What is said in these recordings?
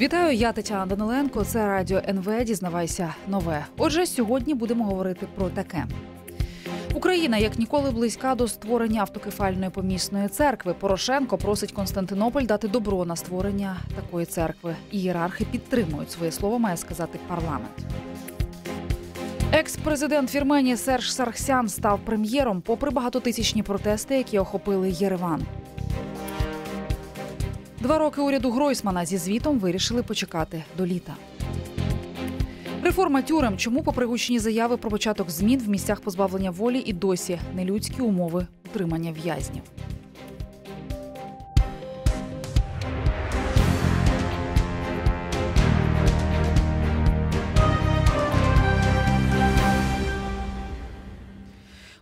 Вітаю, я Тетяна Даниленко. Це радіо НВ. Дізнавайся нове. Отже, сьогодні будемо говорити про таке. Україна як ніколи близька до створення автокефальної помісної церкви. Порошенко просить Константинополь дати добро на створення такої церкви. Ієрархи підтримують своє слово, має сказати парламент. Екс-президент Вірменії Серж Сархсян став прем'єром попри багатотисячні протести, які охопили Єреван. Два роки уряду Гройсмана зі звітом вирішили почекати до літа. Реформа тюрем, чому попри гучні заяви про початок змін в місцях позбавлення волі і досі нелюдські умови утримання в'язнів.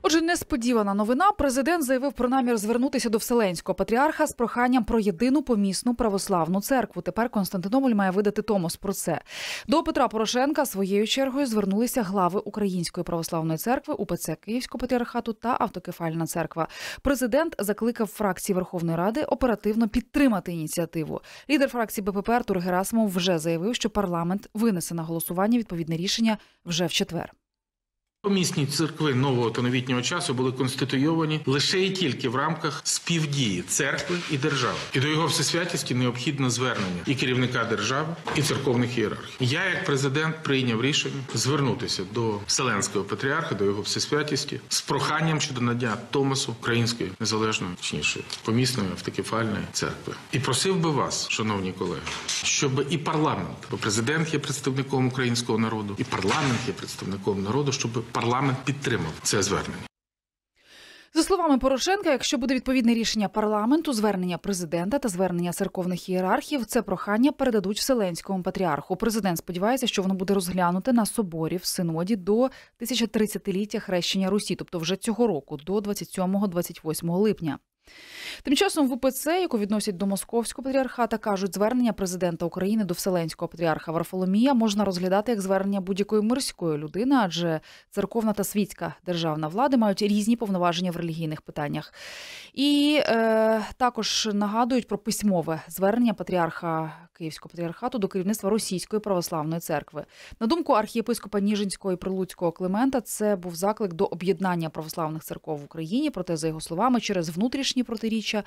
Отже, несподівана новина. Президент заявив про намір звернутися до вселенського патріарха з проханням про єдину помісну православну церкву. Тепер Константинополь має видати Томос про це. До Петра Порошенка своєю чергою звернулися глави Української православної церкви, УПЦ Київського патріархату та автокефальна церква. Президент закликав фракції Верховної Ради оперативно підтримати ініціативу. Лідер фракції БПП Артур Герасимов вже заявив, що парламент винесе на голосування відповідне рішення вже в четвер. Помісні церкви нового та новітнього часу були конституйовані лише і тільки в рамках співдії церкви і держави, і до його всесвятісті необхідно звернення і керівника держави, і церковних ієрархів. Я, як президент, прийняв рішення звернутися до Вселенського патріарха, до його всесвятісті з проханням щодо надання Томасу Української незалежної точніше, помісної автокефальної церкви. І просив би вас, шановні колеги, щоб і парламент, бо президент є представником українського народу, і парламент є представником народу, щоб парламент підтримав це звернення. За словами Порошенка, якщо буде відповідне рішення парламенту, звернення президента та звернення церковних ієрархів, це прохання передадуть вселенському патріарху. Президент сподівається, що воно буде розглянуте на соборі в синоді до 1030-ліття хрещення Русі, тобто вже цього року, до 27-28 липня. Тим часом в УПЦ, яку відносять до московського патріархата, кажуть, звернення президента України до вселенського патріарха Варфоломія можна розглядати як звернення будь-якої мирської людини, адже церковна та світська державна влада мають різні повноваження в релігійних питаннях. І е, також нагадують про письмове звернення патріарха Київського патріархату до керівництва Російської православної церкви. На думку архієпископа Ніжинського і Прилуцького Климента, це був заклик до об'єднання православних церков в Україні, проте за його словами, через внутрішні протирі чоловіча.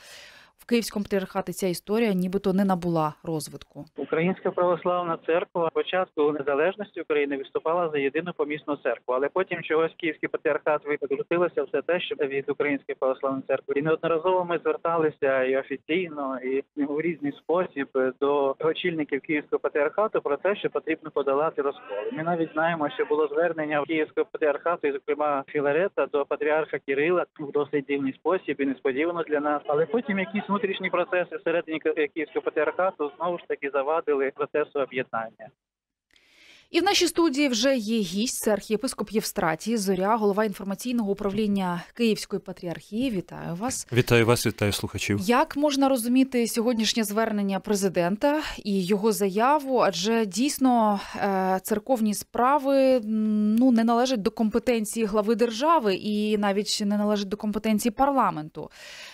В Київському патріархаті ця історія нібито не набула розвитку. Українська православна церква початку незалежності України виступала за єдину помісну церкву, але потім чогось київський патріархат викрутилося все те, що від української православної церкви, і неодноразово ми зверталися і офіційно, і у різний спосіб до очільників київського патріархату про те, що потрібно подолати розколи. Ми навіть знаємо, що було звернення київського патріархату, і зокрема Філарета до патріарха Кирила в досить дивний спосіб і несподівано для нас, але потім якісь внутрішні процеси всередині е, Київського патріархату знову ж таки завадили процесу об'єднання. І в нашій студії вже є гість це архієпископ Євстратій Зоря, голова інформаційного управління Київської патріархії. Вітаю вас! Вітаю вас, вітаю слухачів. Як можна розуміти сьогоднішнє звернення президента і його заяву? Адже дійсно е, церковні справи ну не належать до компетенції глави держави і навіть не належать до компетенції парламенту.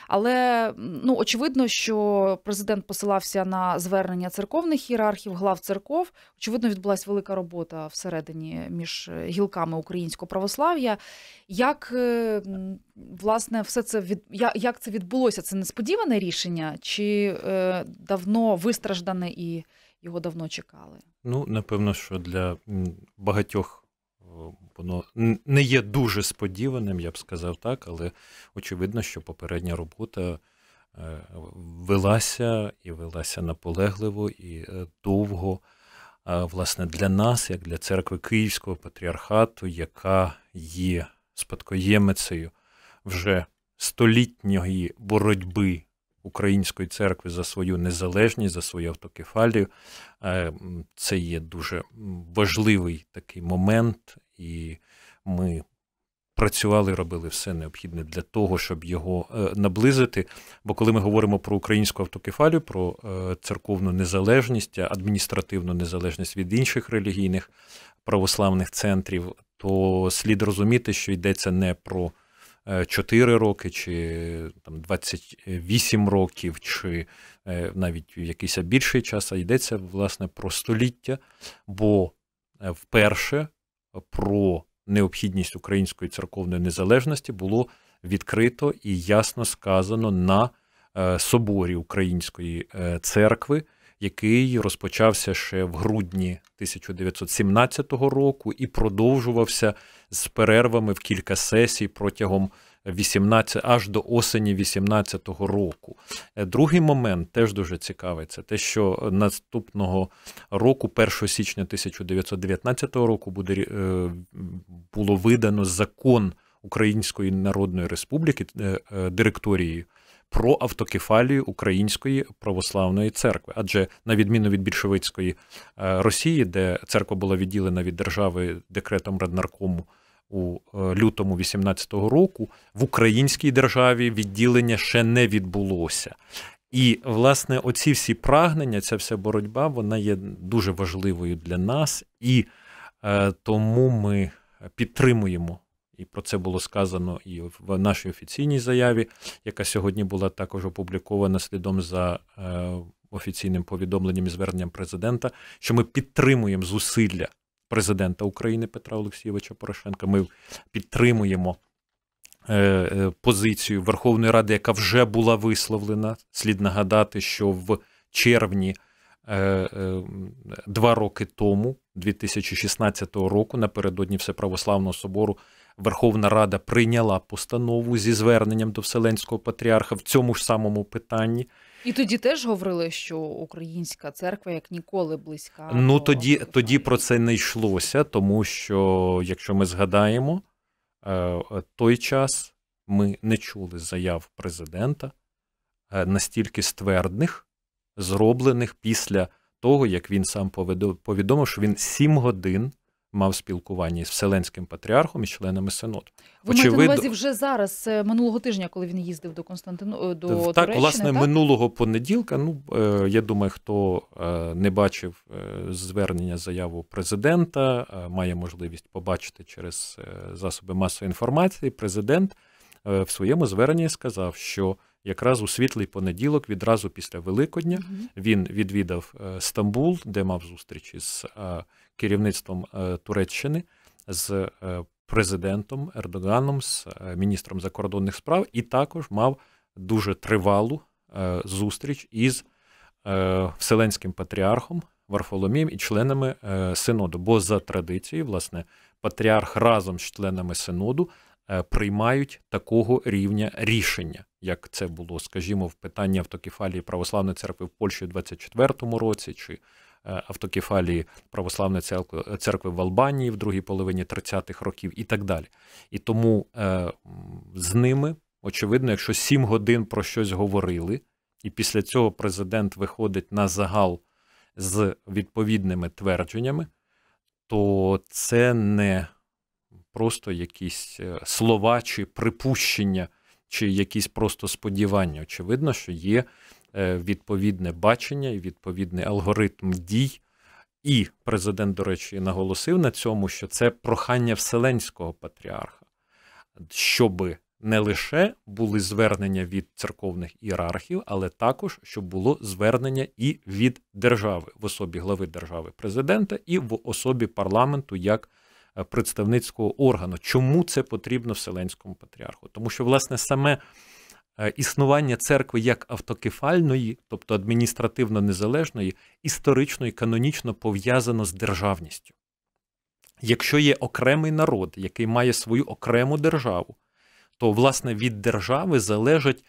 Але ну очевидно, що президент посилався на звернення церковних ієрархів, глав церков. Очевидно, відбулася велика робота всередині між е, гілками українського православ'я. Як е, власне все це від як це відбулося? Це несподіване рішення, чи е, давно вистраждане і його давно чекали? Ну напевно, що для багатьох воно не є дуже сподіваним, я б сказав так, але очевидно, що попередня робота е, велася і велася наполегливо і е, довго. Власне, для нас, як для церкви Київського патріархату, яка є спадкоємицею вже столітньої боротьби української церкви за свою незалежність, за свою автокефалію, е, це є дуже важливий такий момент, і ми працювали, робили все необхідне для того, щоб його е, наблизити. Бо коли ми говоримо про українську автокефалію, про е, церковну незалежність, адміністративну незалежність від інших релігійних православних центрів, то слід розуміти, що йдеться не про 4 е, роки, чи там 28 років, чи навіть якийсь більший час, а йдеться власне про століття, бо вперше про необхідність української церковної незалежності було відкрито і ясно сказано на е, соборі Української е, церкви, який розпочався ще в грудні 1917 року і продовжувався з перервами в кілька сесій протягом. 18, аж до осені 18-го року. Е, другий момент теж дуже цікавий. Це те, що наступного року, 1 січня 1919 року, буде е, було видано закон Української Народної Республіки е, директорії. Про автокефалію Української православної церкви, адже на відміну від більшовицької Росії, де церква була відділена від держави декретом раднаркому у е, лютому 2018 року в українській державі відділення ще не відбулося. І власне, оці всі прагнення, ця вся боротьба, вона є дуже важливою для нас, і е, тому ми підтримуємо. І про це було сказано і в нашій офіційній заяві, яка сьогодні була також опублікована слідом за е, офіційним повідомленням і зверненням президента, що ми підтримуємо зусилля президента України Петра Олексійовича Порошенка. Ми підтримуємо е, е, позицію Верховної Ради, яка вже була висловлена. Слід нагадати, що в червні. Е, два роки тому, 2016 року, напередодні Всеправославного собору, Верховна Рада прийняла постанову зі зверненням до Вселенського патріарха в цьому ж самому питанні, і тоді теж говорили, що українська церква як ніколи близька. Ну тоді тоді про це не йшлося, тому що якщо ми згадаємо е, е, той час, ми не чули заяв президента е, настільки ствердних, зроблених після того, як він сам повідомив, що він сім годин мав спілкування з вселенським патріархом і членами синоду. Ви Очевид... маєте на увазі вже зараз е, минулого тижня, коли він їздив до Константину е, до так, Туреччини, власне, так? минулого понеділка. Ну е, я думаю, хто не бачив звернення заяву президента, має можливість побачити через засоби масової інформації. Президент в своєму зверненні сказав, що. Якраз у світлий понеділок, відразу після Великодня, він відвідав Стамбул, де мав зустріч із керівництвом е, Туреччини, з е, президентом Ердоганом, з е, міністром закордонних справ, і також мав дуже тривалу зустріч із Вселенським патріархом Варфоломієм і членами синоду. Бо за традицією, власне, патріарх разом з членами синоду. Приймають такого рівня рішення, як це було, скажімо, в питанні автокефалії православної церкви в Польщі у 24-му році, чи Е, автокефалії православної церкви, в Албанії в другій половині 30-х років і так далі. І тому е, з ними, очевидно, якщо сім годин про щось говорили, і після цього президент виходить на загал з відповідними твердженнями, то це не просто якісь е, слова чи припущення. Чи якісь просто сподівання? Очевидно, що є Е, відповідне бачення і відповідний алгоритм дій. І президент, до речі, наголосив на цьому, що це прохання вселенського патріарха, щоб Не лише були звернення від церковних ієрархів, але також щоб було звернення і від держави в особі глави держави президента і в особі парламенту як е, представницького органу. Чому це потрібно вселенському патріарху? Тому що власне саме Е, існування церкви як автокефальної, тобто адміністративно незалежної, історично і канонічно пов'язано з державністю. Якщо є окремий народ, який має свою окрему державу, то власне від держави залежать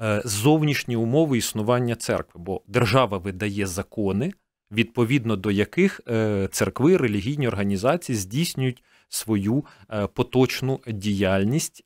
е, зовнішні умови існування церкви, бо держава видає закони, відповідно до яких е, церкви, релігійні організації здійснюють свою поточну діяльність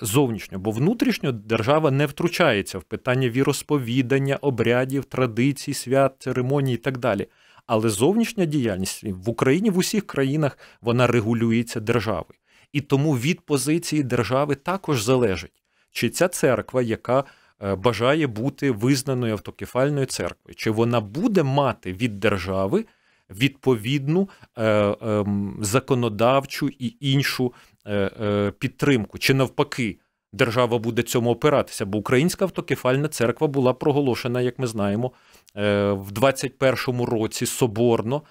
зовнішньо, бо внутрішньо держава не втручається в питання віросповідання, обрядів, традицій, свят, церемоній і так далі. Але зовнішня діяльність в Україні в усіх країнах вона регулюється державою. І тому від позиції держави також залежить, чи ця церква, яка е, бажає бути визнаною автокефальною церквою, чи вона буде мати від держави відповідну е, е, законодавчу і іншу Е, е, підтримку, чи навпаки, держава буде цьому опиратися, бо Українська автокефальна церква була проголошена, як ми знаємо, е, в 21-му році соборно.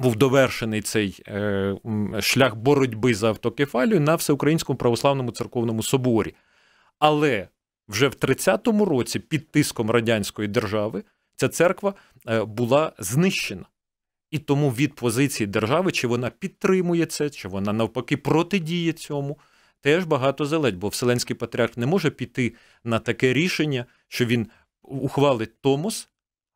Був довершений цей шлях боротьби за автокефалію на всеукраїнському православному церковному соборі. Але вже в 30-му році, під тиском радянської держави, ця церква була знищена. І тому від позиції держави, чи вона підтримує це, чи вона навпаки протидіє цьому, теж багато заледь, бо Вселенський патріарх не може піти на таке рішення, що він ухвалить Томос,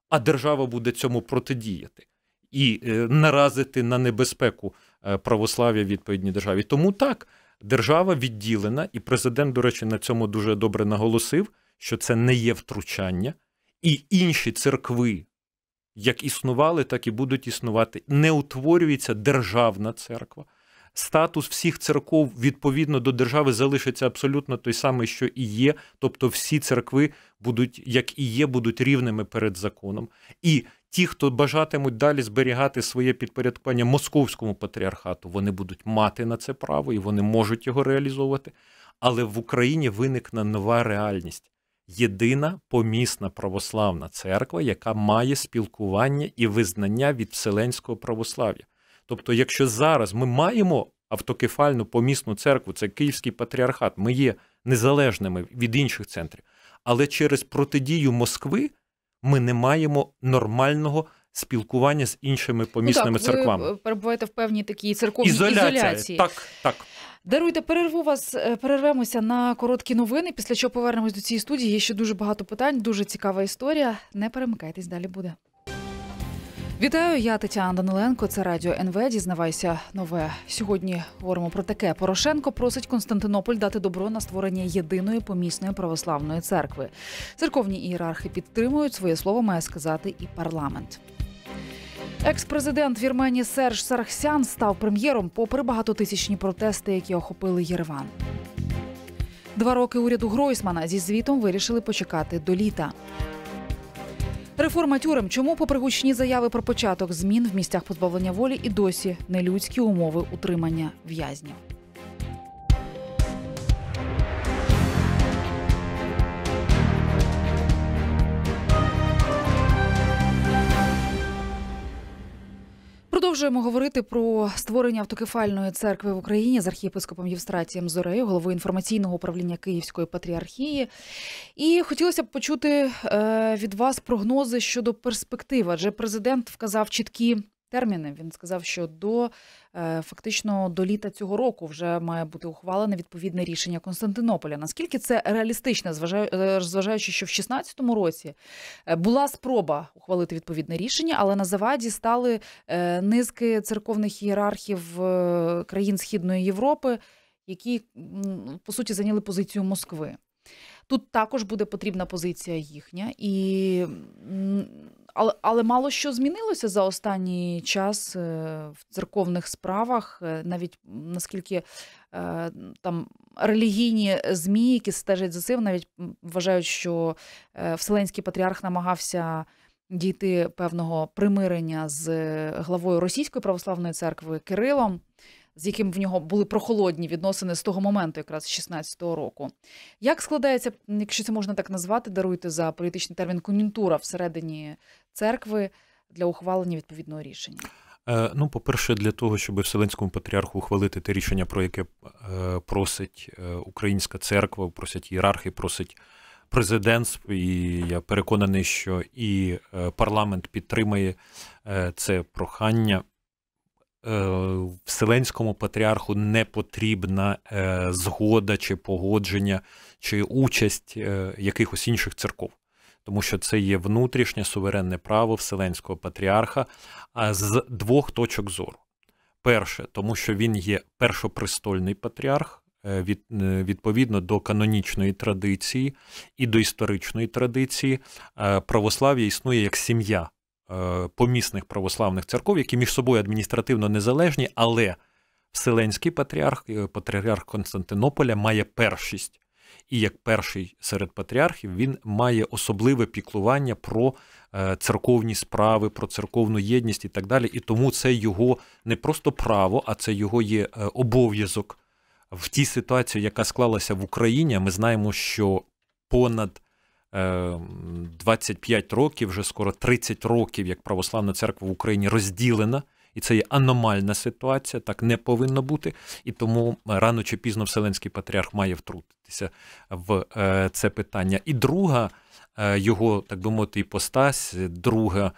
а держава буде цьому протидіяти і е, наразити на небезпеку е, православ'я відповідній державі. Тому так, держава відділена, і президент, до речі, на цьому дуже добре наголосив, що це не є втручання, і інші церкви як існували, так і будуть існувати. Не утворюється державна церква. Статус всіх церков відповідно до держави залишиться абсолютно той самий, що і є. Тобто, всі церкви будуть, як і є, будуть рівними перед законом. І ті, хто бажатимуть далі зберігати своє підпорядкування московському патріархату, вони будуть мати на це право і вони можуть його реалізовувати. Але в Україні виникне нова реальність єдина помісна православна церква, яка має спілкування і визнання від вселенського православ'я. Тобто, якщо зараз ми маємо автокефальну помісну церкву, це Київський патріархат, ми є незалежними від інших центрів, але через протидію Москви ми не маємо нормального. Спілкування з іншими ну помісними ну, так, церквами ви перебуваєте в певній такій церковній ізоляції. Так, так. Даруйте перерву вас. Е, перервемося на короткі новини. Після чого повернемось до цієї студії. Є ще дуже багато питань. Дуже цікава історія. Не перемикайтесь, далі буде. Вітаю, я Тетяна Даниленко. Це радіо НВ. Дізнавайся нове. Сьогодні говоримо про таке. Порошенко просить Константинополь дати добро на створення єдиної помісної православної церкви. Церковні ієрархи підтримують своє слово, має сказати і парламент. Екс-президент Вірменії Серж Сархсян став прем'єром, попри багатотисячні протести, які охопили Єреван. Два роки уряду Гройсмана зі звітом вирішили почекати до літа. Реформа тюрем, чому попри гучні заяви про початок змін в місцях позбавлення волі і досі нелюдські умови утримання в'язнів. Продовжуємо говорити про створення автокефальної церкви в Україні з архієпископом Євстратієм Зорею, головою інформаційного управління Київської патріархії. І хотілося б почути е, від вас прогнози щодо перспектив, адже президент вказав чіткі терміни. Він сказав, що до е, фактично до літа цього року вже має бути ухвалене відповідне рішення Константинополя. Наскільки це реалістично, е, зважаючи, що в 2016 році е, була спроба ухвалити відповідне рішення, але на заваді стали низки церковних ієрархів країн Східної Європи, які по суті зайняли позицію Москви. Тут також буде потрібна позиція їхня, і але але мало що змінилося за останній час е, в церковних справах, е, навіть наскільки е, там релігійні змі, які стежать за цим, навіть вважають, що Вселенський патріарх намагався. Дійти певного примирення з главою Російської православної церкви Кирилом з яким в нього були прохолодні відносини з того моменту, якраз 16-го року. Як складається, якщо це можна так назвати, даруйте за політичний термін кон'юнктура всередині церкви для ухвалення відповідного рішення? Е, ну, по-перше, для того, щоб Вселенському патріарху ухвалити те рішення, про яке е, просить е, українська церква, просять ієрархи, просить президентство, і я переконаний, що і парламент підтримає це прохання. Е, Вселенському патріарху не потрібна е, згода чи погодження чи участь е, якихось інших церков, тому що це є внутрішнє суверенне право Вселенського патріарха а з двох точок зору. Перше, тому що він є першопрестольний патріарх від, Відповідно до канонічної традиції і до історичної традиції православ'я існує як сім'я Е, помісних православних церков, які між собою адміністративно незалежні, але Вселенський патріарх, е, патріарх Константинополя, має першість. І як перший серед патріархів він має особливе піклування про е, церковні справи, про церковну єдність і так далі. І тому це його не просто право, а це його є обов'язок в тій ситуації, яка склалася в Україні. Ми знаємо, що понад 25 ем, років, вже скоро 30 років, як православна церква в Україні розділена. І це є аномальна ситуація, так не повинно бути. І тому е, рано чи пізно Вселенський патріарх має втрутитися в е, це питання. І друга е, його, так би мовити, іпостась, друга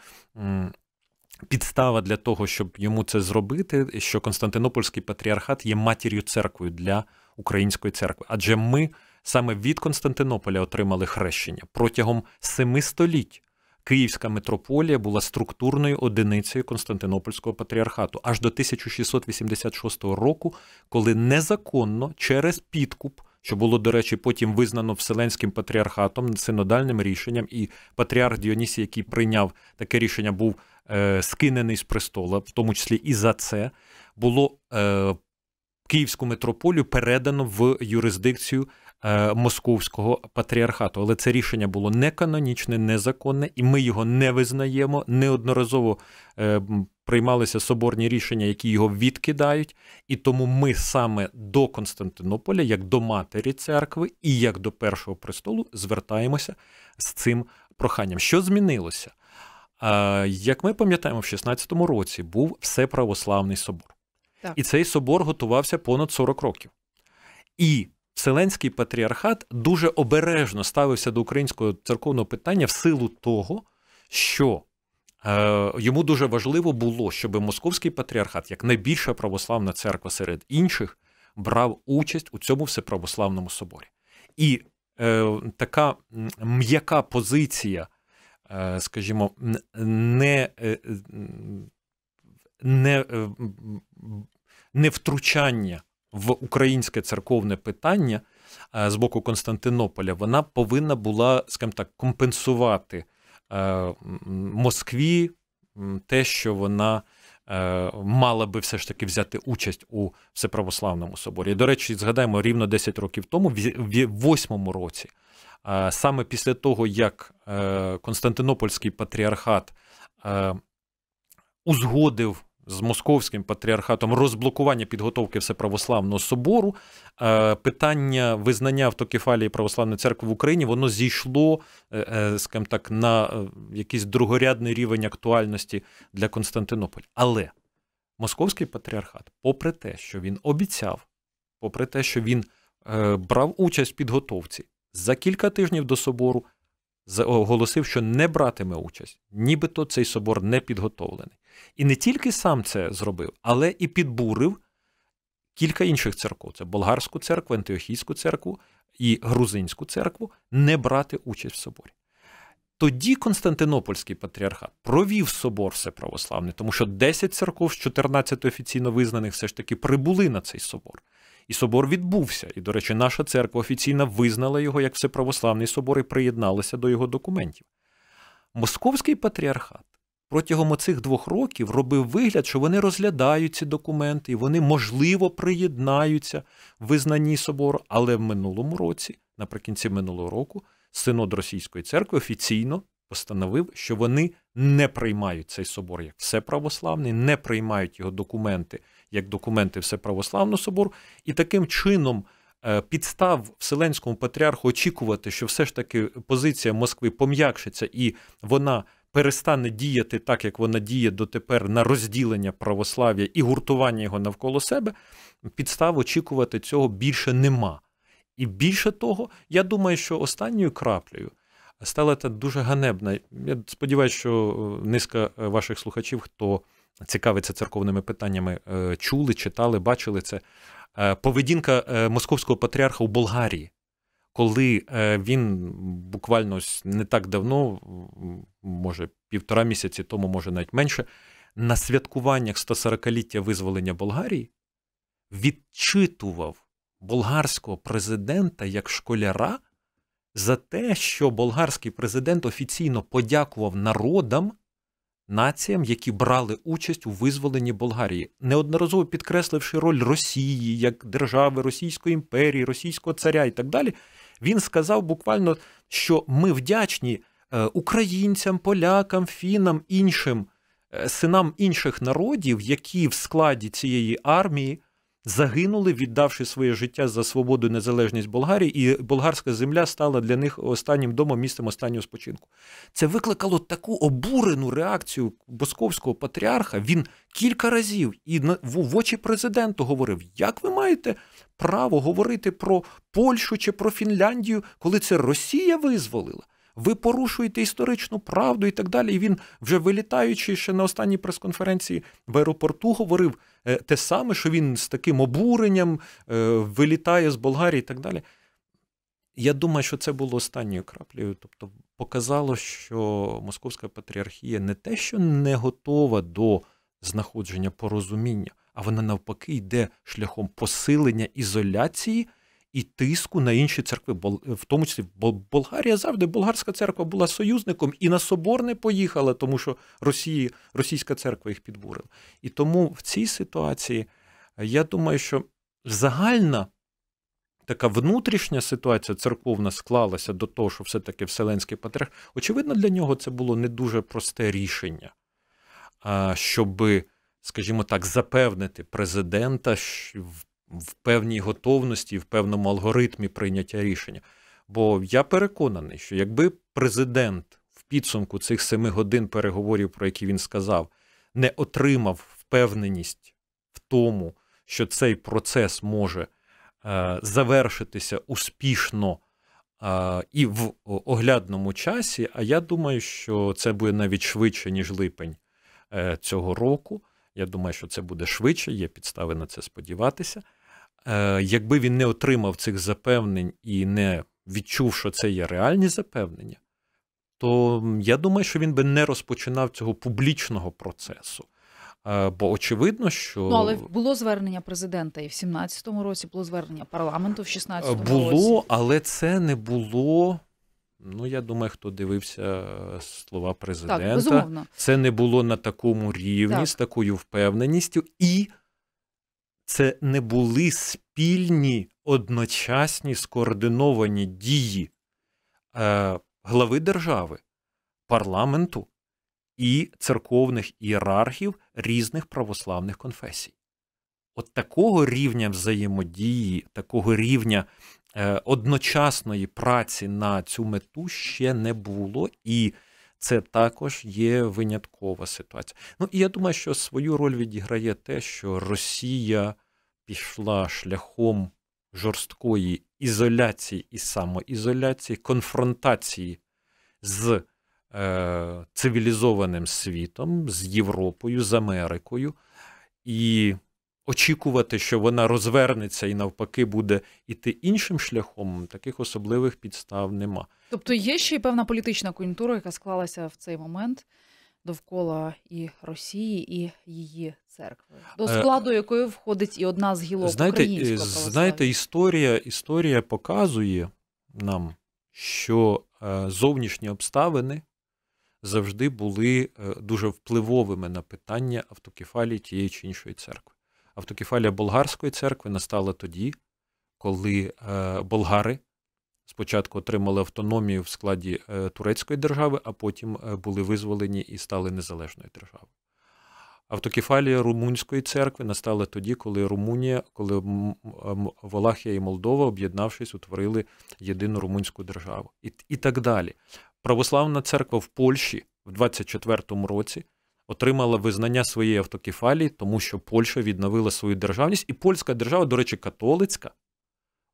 підстава для того, щоб йому це зробити, що Константинопольський патріархат є матір'ю церквою для української церкви. Адже ми саме від Константинополя отримали хрещення. Протягом семи століть Київська митрополія була структурною одиницею Константинопольського патріархату аж до 1686 року, коли незаконно через підкуп. Що було, до речі, потім визнано Вселенським патріархатом, синодальним рішенням, і патріарх Діонісій, який прийняв таке рішення, був е, скинений з престола, в тому числі і за це було е, Київську митрополію передано в юрисдикцію Е, московського патріархату. Але це рішення було неканонічне, незаконне, і ми його не визнаємо. Неодноразово е, приймалися соборні рішення, які його відкидають. І тому ми саме до Константинополя, як до матері церкви і як до першого престолу, звертаємося з цим проханням. Що змінилося? Е, як ми пам'ятаємо, в 16-му році був всеправославний собор, так. і цей собор готувався понад 40 років. І Вселенський патріархат дуже обережно ставився до українського церковного питання в силу того, що е, йому дуже важливо було, щоб московський патріархат, як найбільша православна церква серед інших, брав участь у цьому всеправославному соборі. І е, така м'яка позиція, е, скажімо, не е, не, е, не втручання в українське церковне питання е, з боку Константинополя, вона повинна була, скажімо так, компенсувати е, Москві те, що вона. Е, мала би все ж таки взяти участь у всеправославному соборі. До речі, згадаємо рівно 10 років тому, в восьмому році, саме після того, як Константинопольський патріархат узгодив з московським патріархатом розблокування підготовки всеправославного собору, е, питання визнання автокефалії православної церкви в Україні воно зійшло, е, е, скажімо так, на якийсь другорядний рівень актуальності для Константинополя. Але московський патріархат, попри те, що він обіцяв, попри те, що він брав участь в підготовці за кілька тижнів до собору оголосив, що не братиме участь, нібито цей собор не підготовлений. І не тільки сам це зробив, але і підбурив кілька інших церков: це Болгарську церкву, Антиохійську церкву і Грузинську церкву, не брати участь в соборі. Тоді Константинопольський патріархат провів собор всеправославний, тому що 10 церков з 14 офіційно визнаних все ж таки прибули на цей собор. І собор відбувся. І, до речі, наша церква офіційно визнала його як всеправославний собор і приєдналася до його документів. Московський патріархат протягом оцих двох років робив вигляд, що вони розглядають ці документи, і вони, можливо, приєднаються в визнанні собору. Але в минулому році, наприкінці минулого року, синод Російської церкви офіційно постановив, що вони не приймають цей собор як все православний, не приймають його документи як документи всеправославного собору, і таким чином. Е, підстав Вселенському патріарху очікувати, що все ж таки позиція Москви пом'якшиться і вона перестане діяти так, як вона діє дотепер на розділення православ'я і гуртування його навколо себе, підстав очікувати цього більше нема. І більше того, я думаю, що останньою краплею стала та дуже ганебна. Я сподіваюся, що е, низка е, ваших слухачів, хто цікавиться церковними питаннями, е, чули, читали, бачили це. Поведінка московського патріарха у Болгарії коли е, він буквально не так давно, може півтора місяці тому, може навіть менше, на святкуваннях 140-ліття визволення Болгарії відчитував болгарського президента як школяра за те, що болгарський президент офіційно подякував народам. Націям, які брали участь у визволенні Болгарії, неодноразово підкресливши роль Росії як держави Російської імперії, Російського царя і так далі, він сказав буквально, що ми вдячні е, українцям, полякам, фінам, іншим е, синам інших народів, які в складі цієї армії загинули, віддавши своє життя за свободу і незалежність Болгарії, і болгарська земля стала для них останнім домом, місцем останнього спочинку. Це викликало таку обурену реакцію московського патріарха. Він кілька разів і в очі президенту говорив: як ви маєте право говорити про Польщу чи про Фінляндію, коли це Росія визволила? ви порушуєте історичну правду і так далі. І він, вже вилітаючи ще на останній прес-конференції в аеропорту, говорив е, те саме, що він з таким обуренням е, вилітає з Болгарії і так далі. Я думаю, що це було останньою краплею. Тобто, показало, що Московська патріархія не те, що не готова до знаходження порозуміння, а вона навпаки йде шляхом посилення ізоляції і тиску на інші церкви, в тому числі Болгарія завжди болгарська церква була союзником і на Соборне поїхала, тому що Росії, російська церква їх підбурила. І тому в цій ситуації е, я думаю, що загальна така внутрішня ситуація церковна склалася до того, що все-таки Вселенський патріарх, очевидно, для нього це було не дуже просте рішення, щоби. Скажімо так, запевнити президента в в певній готовності, в певному алгоритмі прийняття рішення. Бо я переконаний, що якби президент в підсумку цих семи годин переговорів, про які він сказав, не отримав впевненість в тому, що цей процес може е, завершитися успішно. Е, і в оглядному часі, а я думаю, що це буде навіть швидше, ніж липень е, цього року. Я думаю, що це буде швидше, є підстави на це сподіватися. Е, якби він не отримав цих запевнень і не відчув, що це є реальні запевнення, то я думаю, що він би не розпочинав цього публічного процесу. Е, бо очевидно, що Ну, але було звернення президента і в 17-му році було звернення парламенту в 16-му е, було, році. Було, але це не було. Ну, я думаю, хто дивився слова президента, так, безумовно. це не було на такому рівні, так. з такою впевненістю, і це не були спільні одночасні скоординовані дії е, глави держави, парламенту і церковних ієрархів різних православних конфесій. От такого рівня взаємодії, такого рівня е, одночасної праці на цю мету ще не було, і це також є виняткова ситуація. Ну і я думаю, що свою роль відіграє те, що Росія пішла шляхом жорсткої ізоляції і самоізоляції, конфронтації з е, цивілізованим світом, з Європою, з Америкою. І очікувати, що вона розвернеться і навпаки буде іти іншим шляхом, таких особливих підстав нема. Тобто є ще й певна політична кон'юнктура, яка склалася в цей момент довкола і Росії, і її церкви, до е, складу якої входить і одна з гілок знаєте, е, українського знаєте, історія, історія показує нам, що е, зовнішні обставини. Завжди були дуже впливовими на питання автокефалії тієї чи іншої церкви. Автокефалія болгарської церкви настала тоді, коли е, болгари спочатку отримали автономію в складі е, турецької держави, а потім е, були визволені і стали незалежною державою. Автокефалія румунської церкви настала тоді, коли Румунія, коли Волахія і Молдова, об'єднавшись, утворили єдину румунську державу і і так далі. Православна церква в Польщі в 24-му році отримала визнання своєї автокефалії, тому що Польща відновила свою державність, і польська держава, до речі, католицька,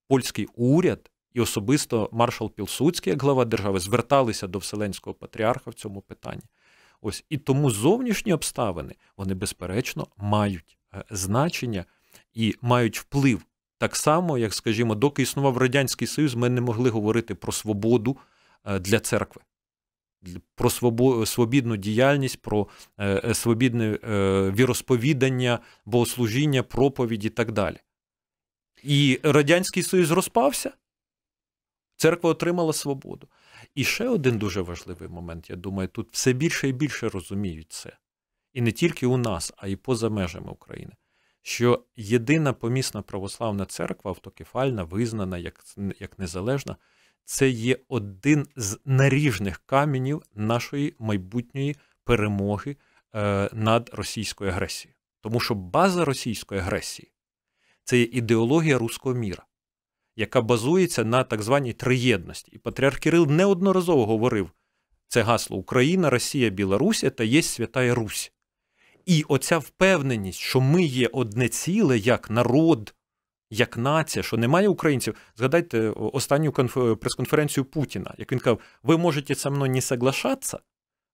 польський уряд і особисто маршал Пілсуцький, як глава держави, зверталися до Вселенського патріарха в цьому питанні. Ось і тому зовнішні обставини вони безперечно мають е, значення і мають вплив так само, як скажімо, доки існував радянський союз, ми не могли говорити про свободу е, для церкви про свобідну діяльність, про е, е, свобідне е, віросповідання, богослужіння, проповіді і так далі. І Радянський Союз розпався, церква отримала свободу. І ще один дуже важливий момент, я думаю, тут все більше і більше розуміють це. І не тільки у нас, а й поза межами України. Що єдина помісна православна церква, автокефальна, визнана як, як незалежна, це є один з наріжних камінів нашої майбутньої перемоги е, над російською агресією. Тому що база російської агресії це є ідеологія руського міра, яка базується на так званій триєдності. І Патріарх Кирил неодноразово говорив це гасло Україна, Росія, Білорусія та є Святая Русь. І оця впевненість, що ми є одне ціле як народ, як нація, що немає українців. Згадайте е, останню конф е, прес-конференцію Путіна, як він казав, ви можете со мною не соглашатися,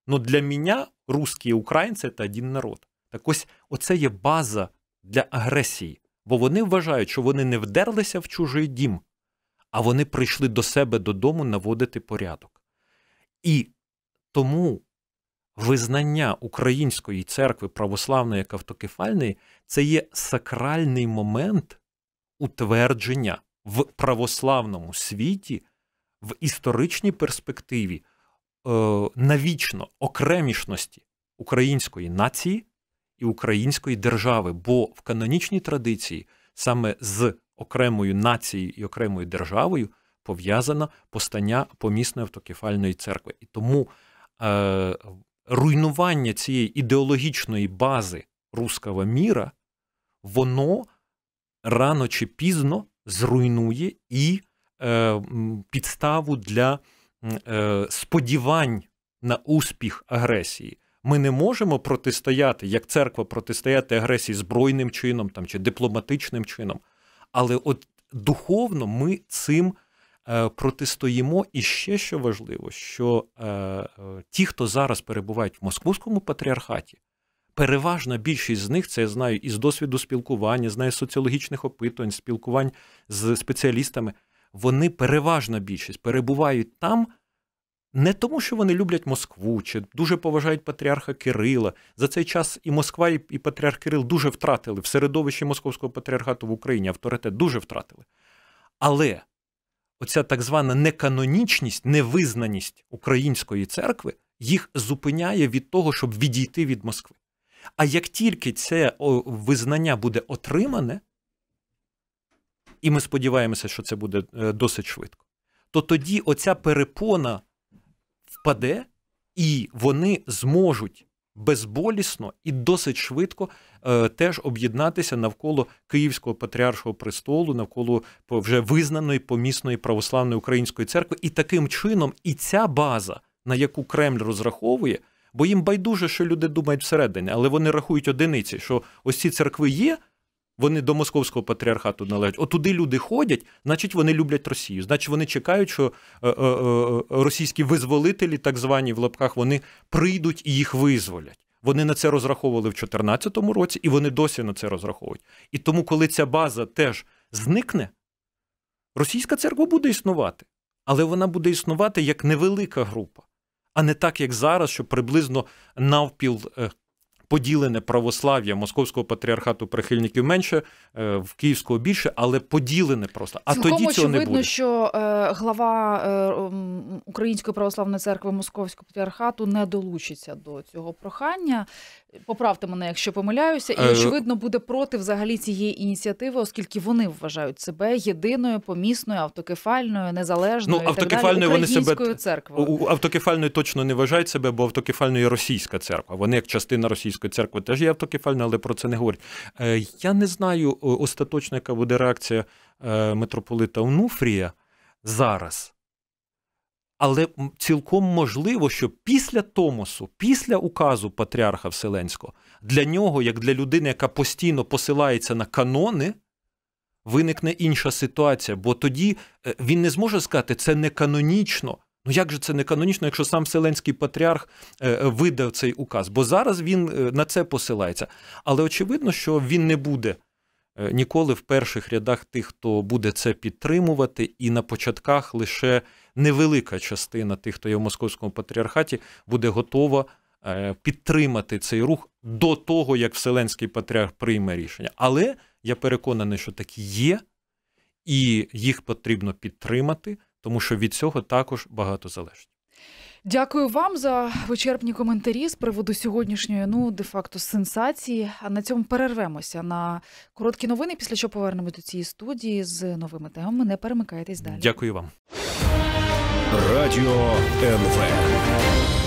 але для мене русські і українці це один народ. Так ось оце є база для агресії, бо вони вважають, що вони не вдерлися в чужий дім, а вони прийшли до себе додому наводити порядок. І тому. Визнання української церкви православної як автокефальної це є сакральний момент утвердження в православному світі в історичній перспективі е, навічно окремішності української нації і української держави, бо в канонічній традиції саме з окремою нацією і окремою державою пов'язано постання помісної автокефальної церкви. І тому е, руйнування цієї ідеологічної бази руского міра, воно рано чи пізно зруйнує і е, підставу для е, сподівань на успіх агресії. Ми не можемо протистояти, як церква протистояти агресії збройним чином там, чи дипломатичним чином. Але от духовно ми цим е, протистоїмо. І ще що важливо, що е, е ті, хто зараз перебувають в московському патріархаті, переважна більшість з них це я знаю із досвіду спілкування, знаю соціологічних опитувань, спілкувань з спеціалістами. Вони переважна більшість перебувають там. Не тому, що вони люблять Москву чи дуже поважають патріарха Кирила. За цей час і Москва, і, і Патріарх Кирил дуже втратили в середовищі Московського патріархату в Україні авторитет дуже втратили. Але оця так звана неканонічність, невизнаність української церкви їх зупиняє від того, щоб відійти від Москви. А як тільки це визнання буде отримане, і ми сподіваємося, що це буде е, досить швидко, то тоді оця перепона впаде, і вони зможуть безболісно і досить швидко е, теж об'єднатися навколо Київського патріаршого престолу, навколо вже визнаної помісної православної української церкви. І таким чином і ця база, на яку Кремль розраховує, Бо їм байдуже, що люди думають всередині, але вони рахують одиниці, що ось ці церкви є, вони до московського патріархату належать. Отуди люди ходять, значить, вони люблять Росію. Значить, вони чекають, що е, е, е, російські визволителі, так звані в лапках, вони прийдуть і їх визволять. Вони на це розраховували в 2014 році, і вони досі на це розраховують. І тому, коли ця база теж зникне, російська церква буде існувати, але вона буде існувати як невелика група а не так, як зараз, що приблизно навпіл. Е, поділене православ'я московського патріархату прихильників менше е, в київського більше, але поділене просто. А тоді цього не видно, що е, глава Української православної церкви Московського патріархату не долучиться до цього прохання. Поправте мене, якщо помиляюся, і е, очевидно буде проти взагалі цієї ініціативи, оскільки вони вважають себе єдиною помісною автокефальною, незалежною ну, автокефальною вони себе церквою автокефальною точно не вважають себе, бо автокефальною є російська церква. Вони як частина російської церкви теж є автокефальна, але про це не говорять. Е, я не знаю остаточно, яка буде реакція е, митрополита Унуфрія зараз. Але цілком можливо, що після Томосу, після указу Патріарха Вселенського, для нього, як для людини, яка постійно посилається на канони, виникне інша ситуація. Бо тоді е, він не зможе сказати, це не канонічно. Ну як же це не канонічно, якщо сам Вселенський патріарх е, видав цей указ? Бо зараз він е, на це посилається. Але очевидно, що він не буде. Ніколи в перших рядах тих, хто буде це підтримувати, і на початках лише невелика частина тих, хто є в московському патріархаті, буде готова е, підтримати цей рух до того, як Вселенський патріарх прийме рішення. Але я переконаний, що такі є, і їх потрібно підтримати, тому що від цього також багато залежить. Дякую вам за вичерпні коментарі з приводу сьогоднішньої, ну де факто сенсації. А на цьому перервемося на короткі новини. Після чого повернемо до цієї студії з новими темами. Не перемикайтесь далі. Дякую вам. Радіо НВ.